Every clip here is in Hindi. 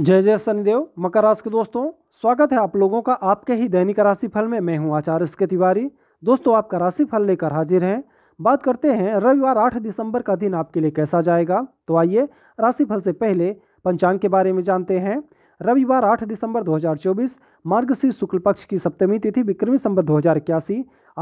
जय जय शनिदेव मकर राशि के दोस्तों स्वागत है आप लोगों का आपके ही दैनिक राशिफल में मैं हूं आचार्य इसके तिवारी दोस्तों आपका राशिफल लेकर हाजिर हैं बात करते हैं रविवार 8 दिसंबर का दिन आपके लिए कैसा जाएगा तो आइए राशिफल से पहले पंचांग के बारे में जानते हैं रविवार आठ दिसंबर 2024 मार्गशीर्ष शुक्ल पक्ष की सप्तमी तिथि विक्रमी संबत दो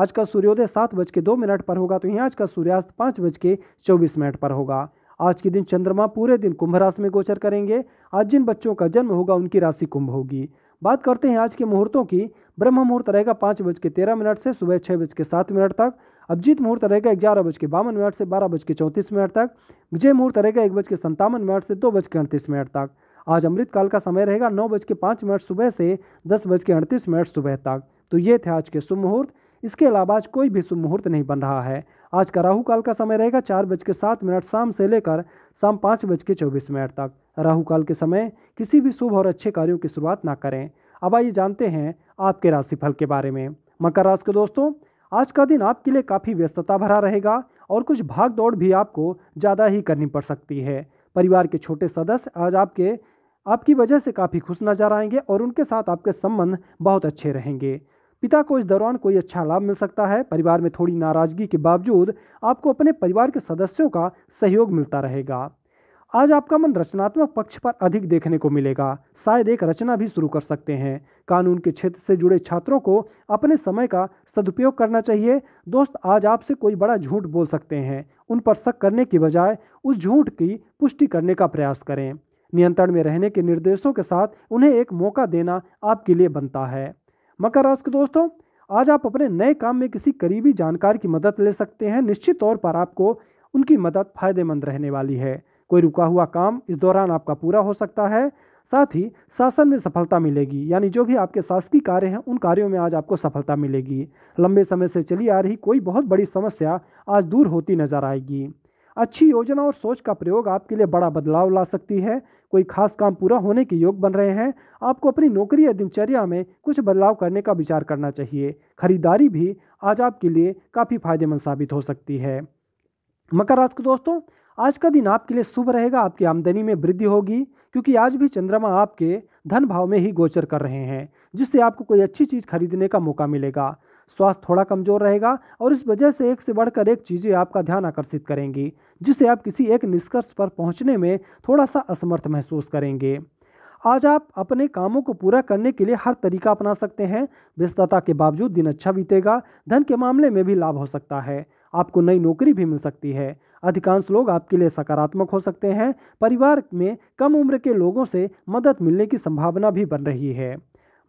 आज का सूर्योदय सात बज के दो मिनट पर होगा तो यहाँ आज का सूर्यास्त पाँच बज के चौबीस मिनट पर होगा आज के दिन चंद्रमा पूरे दिन कुंभ राशि में गोचर करेंगे आज जिन बच्चों का जन्म होगा उनकी राशि कुंभ होगी बात करते हैं आज के मुहूर्तों की ब्रह्म मुहूर्त रहेगा पाँच बज के तेरह मिनट से सुबह छः बज के सात मिनट तक अभिजीत मुहूर्त रहेगा ग्यारह बज के बावन मिनट से बारह बज के चौंतीस मिनट तक विजय मुहूर्त रहेगा एक बज के संतावन मिनट से दो बज के अड़तीस मिनट तक आज अमृतकाल का समय रहेगा नौ बज के पाँच मिनट सुबह से दस बज के अड़तीस मिनट सुबह तक तो ये थे आज के शुभ मुहूर्त इसके अलावा आज कोई भी शुभ मुहूर्त नहीं बन रहा है आज का राहु काल का समय रहेगा चार बज के सात मिनट शाम से लेकर शाम पाँच बज के चौबीस मिनट तक राहु काल के समय किसी भी शुभ और अच्छे कार्यों की शुरुआत ना करें अब आइए जानते हैं आपके राशिफल के बारे में मकर राशि के दोस्तों आज का दिन आपके लिए काफ़ी व्यस्तता भरा रहेगा और कुछ भाग दौड़ भी आपको ज़्यादा ही करनी पड़ सकती है परिवार के छोटे सदस्य आज आपके आपकी वजह से काफ़ी खुश नजर आएंगे और उनके साथ आपके संबंध बहुत अच्छे रहेंगे पिता को इस दौरान कोई अच्छा लाभ मिल सकता है परिवार में थोड़ी नाराजगी के बावजूद आपको अपने परिवार के सदस्यों का सहयोग मिलता रहेगा आज आपका मन रचनात्मक पक्ष पर अधिक देखने को मिलेगा शायद एक रचना भी शुरू कर सकते हैं कानून के क्षेत्र से जुड़े छात्रों को अपने समय का सदुपयोग करना चाहिए दोस्त आज आपसे कोई बड़ा झूठ बोल सकते हैं उन पर शक करने की बजाय उस झूठ की पुष्टि करने का प्रयास करें नियंत्रण में रहने के निर्देशों के साथ उन्हें एक मौका देना आपके लिए बनता है मकर राशि के दोस्तों आज आप अपने नए काम में किसी करीबी जानकार की मदद ले सकते हैं निश्चित तौर पर आपको उनकी मदद फायदेमंद रहने वाली है कोई रुका हुआ काम इस दौरान आपका पूरा हो सकता है साथ ही शासन में सफलता मिलेगी यानी जो भी आपके शासकीय कार्य हैं उन कार्यों में आज आपको सफलता मिलेगी लंबे समय से चली आ रही कोई बहुत बड़ी समस्या आज दूर होती नजर आएगी अच्छी योजना और सोच का प्रयोग आपके लिए बड़ा बदलाव ला सकती है कोई खास काम पूरा होने के योग बन रहे हैं आपको अपनी नौकरी या दिनचर्या में कुछ बदलाव करने का विचार करना चाहिए खरीदारी भी आज आपके लिए काफ़ी फायदेमंद साबित हो सकती है मकर राशि के दोस्तों आज का दिन आपके लिए शुभ रहेगा आपकी आमदनी में वृद्धि होगी क्योंकि आज भी चंद्रमा आपके धन भाव में ही गोचर कर रहे हैं जिससे आपको कोई अच्छी चीज़ खरीदने का मौका मिलेगा स्वास्थ्य थोड़ा कमज़ोर रहेगा और इस वजह से एक से बढ़कर एक चीज़ें आपका ध्यान आकर्षित करेंगी जिससे आप किसी एक निष्कर्ष पर पहुंचने में थोड़ा सा असमर्थ महसूस करेंगे आज आप अपने कामों को पूरा करने के लिए हर तरीका अपना सकते हैं व्यस्तता के बावजूद दिन अच्छा बीतेगा धन के मामले में भी लाभ हो सकता है आपको नई नौकरी भी मिल सकती है अधिकांश लोग आपके लिए सकारात्मक हो सकते हैं परिवार में कम उम्र के लोगों से मदद मिलने की संभावना भी बन रही है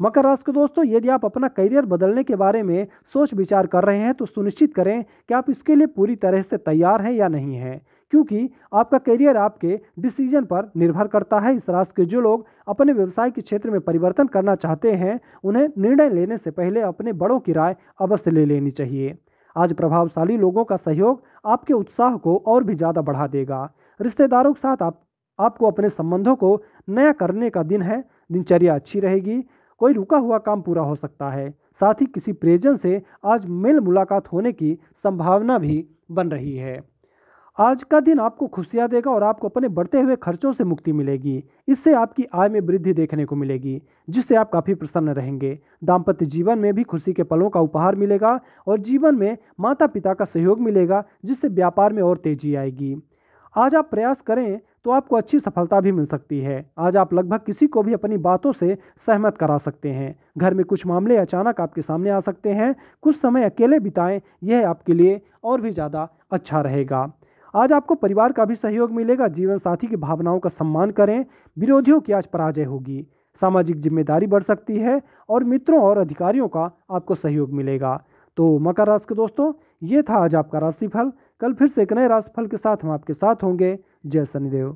मकर राशि के दोस्तों यदि आप अपना करियर बदलने के बारे में सोच विचार कर रहे हैं तो सुनिश्चित करें कि आप इसके लिए पूरी तरह से तैयार हैं या नहीं हैं क्योंकि आपका करियर आपके डिसीजन पर निर्भर करता है इस राशि के जो लोग अपने व्यवसाय के क्षेत्र में परिवर्तन करना चाहते हैं उन्हें निर्णय लेने से पहले अपने बड़ों की राय अवश्य ले लेनी चाहिए आज प्रभावशाली लोगों का सहयोग आपके उत्साह को और भी ज़्यादा बढ़ा देगा रिश्तेदारों के साथ आप आपको अपने संबंधों को नया करने का दिन है दिनचर्या अच्छी रहेगी कोई रुका हुआ काम पूरा हो सकता है साथ ही किसी प्रियजन से आज मेल मुलाकात होने की संभावना भी बन रही है आज का दिन आपको खुशियाँ देगा और आपको अपने बढ़ते हुए खर्चों से मुक्ति मिलेगी इससे आपकी आय में वृद्धि देखने को मिलेगी जिससे आप काफ़ी प्रसन्न रहेंगे दाम्पत्य जीवन में भी खुशी के पलों का उपहार मिलेगा और जीवन में माता पिता का सहयोग मिलेगा जिससे व्यापार में और तेजी आएगी आज आप प्रयास करें तो आपको अच्छी सफलता भी मिल सकती है आज आप लगभग किसी को भी अपनी बातों से सहमत करा सकते हैं घर में कुछ मामले अचानक आपके सामने आ सकते हैं कुछ समय अकेले बिताएं यह आपके लिए और भी ज़्यादा अच्छा रहेगा आज आपको परिवार का भी सहयोग मिलेगा जीवन साथी की भावनाओं का सम्मान करें विरोधियों की आज पराजय होगी सामाजिक जिम्मेदारी बढ़ सकती है और मित्रों और अधिकारियों का आपको सहयोग मिलेगा तो मकर राशि के दोस्तों ये था आज आपका राशिफल कल फिर से एक नए राशिफल के साथ हम आपके साथ होंगे जय शनिदेव